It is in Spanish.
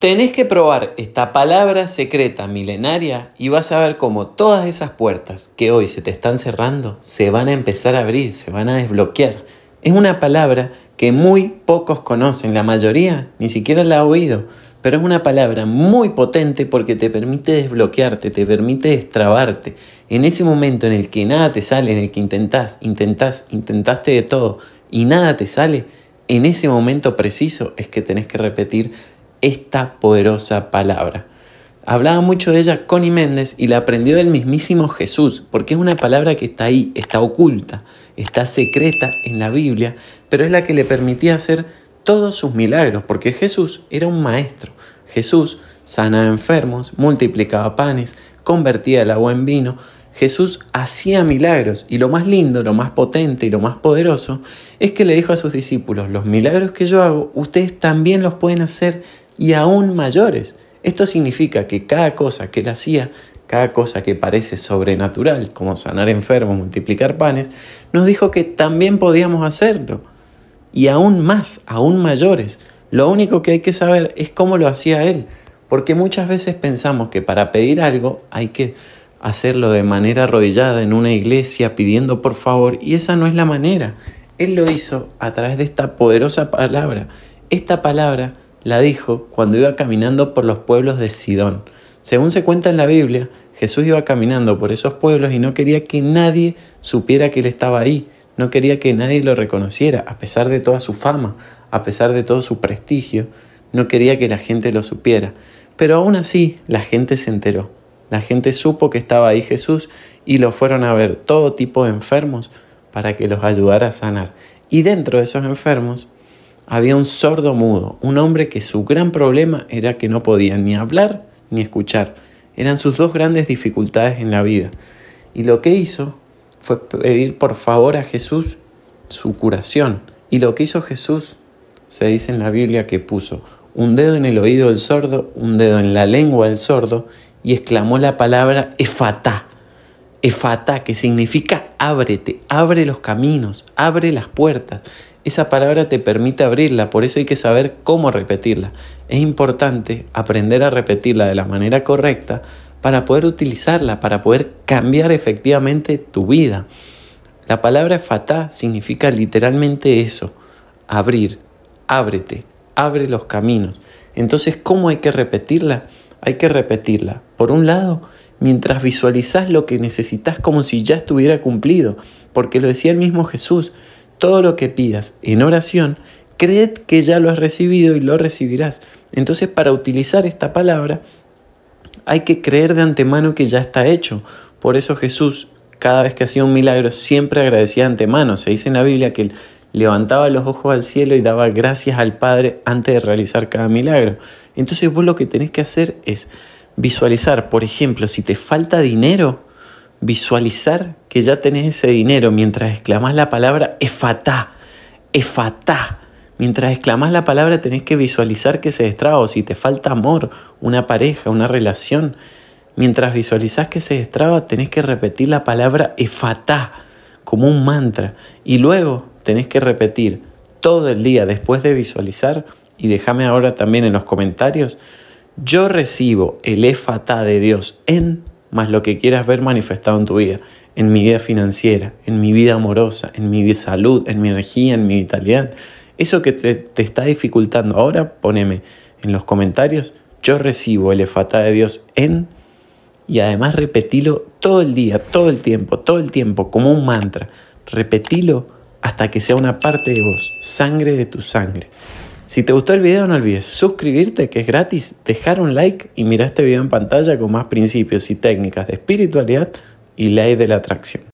Tenés que probar esta palabra secreta milenaria y vas a ver cómo todas esas puertas que hoy se te están cerrando se van a empezar a abrir, se van a desbloquear. Es una palabra que muy pocos conocen, la mayoría ni siquiera la ha oído, pero es una palabra muy potente porque te permite desbloquearte, te permite destrabarte. En ese momento en el que nada te sale, en el que intentás, intentás, intentaste de todo y nada te sale, en ese momento preciso es que tenés que repetir esta poderosa palabra. Hablaba mucho de ella con Méndez y la aprendió del mismísimo Jesús, porque es una palabra que está ahí, está oculta, está secreta en la Biblia, pero es la que le permitía hacer todos sus milagros, porque Jesús era un maestro. Jesús sanaba enfermos, multiplicaba panes, convertía el agua en vino. Jesús hacía milagros y lo más lindo, lo más potente y lo más poderoso es que le dijo a sus discípulos, los milagros que yo hago, ustedes también los pueden hacer y aún mayores. Esto significa que cada cosa que él hacía, cada cosa que parece sobrenatural, como sanar enfermos, multiplicar panes, nos dijo que también podíamos hacerlo. Y aún más, aún mayores. Lo único que hay que saber es cómo lo hacía él. Porque muchas veces pensamos que para pedir algo hay que hacerlo de manera arrodillada en una iglesia pidiendo por favor y esa no es la manera. Él lo hizo a través de esta poderosa palabra. Esta palabra la dijo cuando iba caminando por los pueblos de Sidón. Según se cuenta en la Biblia, Jesús iba caminando por esos pueblos y no quería que nadie supiera que él estaba ahí, no quería que nadie lo reconociera, a pesar de toda su fama, a pesar de todo su prestigio, no quería que la gente lo supiera. Pero aún así, la gente se enteró. La gente supo que estaba ahí Jesús y lo fueron a ver todo tipo de enfermos para que los ayudara a sanar. Y dentro de esos enfermos había un sordo mudo, un hombre que su gran problema era que no podía ni hablar ni escuchar. Eran sus dos grandes dificultades en la vida. Y lo que hizo fue pedir por favor a Jesús su curación. Y lo que hizo Jesús, se dice en la Biblia que puso un dedo en el oído del sordo, un dedo en la lengua del sordo, y exclamó la palabra Efata. Efata, que significa ábrete, abre los caminos, abre las puertas esa palabra te permite abrirla, por eso hay que saber cómo repetirla. Es importante aprender a repetirla de la manera correcta para poder utilizarla, para poder cambiar efectivamente tu vida. La palabra fatah significa literalmente eso, abrir, ábrete, abre los caminos. Entonces, ¿cómo hay que repetirla? Hay que repetirla. Por un lado, mientras visualizas lo que necesitas como si ya estuviera cumplido, porque lo decía el mismo Jesús, todo lo que pidas en oración, creed que ya lo has recibido y lo recibirás. Entonces, para utilizar esta palabra, hay que creer de antemano que ya está hecho. Por eso Jesús, cada vez que hacía un milagro, siempre agradecía de antemano. Se dice en la Biblia que él levantaba los ojos al cielo y daba gracias al Padre antes de realizar cada milagro. Entonces vos lo que tenés que hacer es visualizar, por ejemplo, si te falta dinero, visualizar que ya tenés ese dinero mientras exclamás la palabra efatá, efatá. Mientras exclamás la palabra tenés que visualizar que se destraba o si te falta amor, una pareja, una relación. Mientras visualizás que se destraba tenés que repetir la palabra efatá como un mantra y luego tenés que repetir todo el día después de visualizar y déjame ahora también en los comentarios, yo recibo el efatá de Dios en más lo que quieras ver manifestado en tu vida, en mi vida financiera, en mi vida amorosa, en mi salud, en mi energía, en mi vitalidad. Eso que te, está dificultando ahora, poneme en los comentarios, yo recibo el efata de Dios en... Y además repetilo todo el día, todo el tiempo, todo el tiempo, como un mantra. Repetilo hasta que sea una parte de vos, sangre de tu sangre. Si te gustó el video no olvides suscribirte que es gratis, dejar un like y mirar este video en pantalla con más principios y técnicas de espiritualidad y ley de la atracción.